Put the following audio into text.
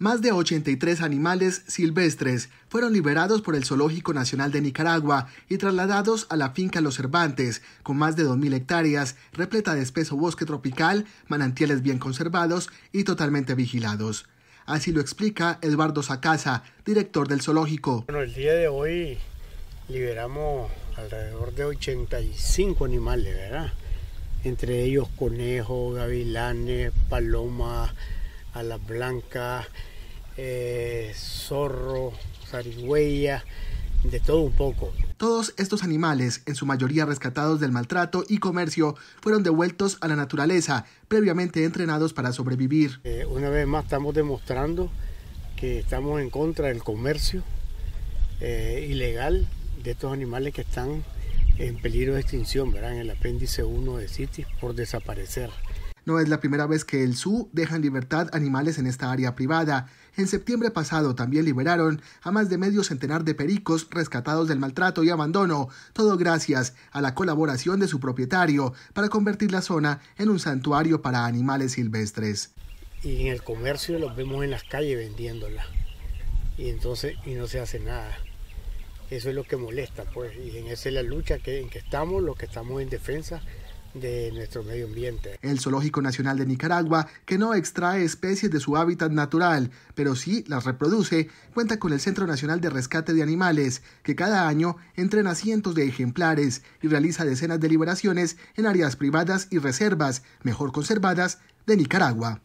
más de 83 animales silvestres fueron liberados por el Zoológico Nacional de Nicaragua y trasladados a la finca Los Cervantes, con más de 2.000 hectáreas, repleta de espeso bosque tropical, manantiales bien conservados y totalmente vigilados. Así lo explica Eduardo Sacasa, director del zoológico. Bueno, el día de hoy liberamos alrededor de 85 animales, ¿verdad? Entre ellos conejos, gavilanes, palomas, alas blancas, eh, zorro, zarigüeya, de todo un poco. Todos estos animales, en su mayoría rescatados del maltrato y comercio, fueron devueltos a la naturaleza, previamente entrenados para sobrevivir. Eh, una vez más estamos demostrando que estamos en contra del comercio eh, ilegal de estos animales que están en peligro de extinción, ¿verdad? en el apéndice 1 de CITI por desaparecer. No es la primera vez que el Zoo deja en libertad animales en esta área privada. En septiembre pasado también liberaron a más de medio centenar de pericos rescatados del maltrato y abandono, todo gracias a la colaboración de su propietario para convertir la zona en un santuario para animales silvestres. Y en el comercio los vemos en las calles vendiéndola. Y entonces y no se hace nada. Eso es lo que molesta, pues, y en esa es la lucha que, en que estamos, lo que estamos en defensa de nuestro medio ambiente. El Zoológico Nacional de Nicaragua, que no extrae especies de su hábitat natural, pero sí las reproduce, cuenta con el Centro Nacional de Rescate de Animales, que cada año entrena cientos de ejemplares y realiza decenas de liberaciones en áreas privadas y reservas, mejor conservadas, de Nicaragua.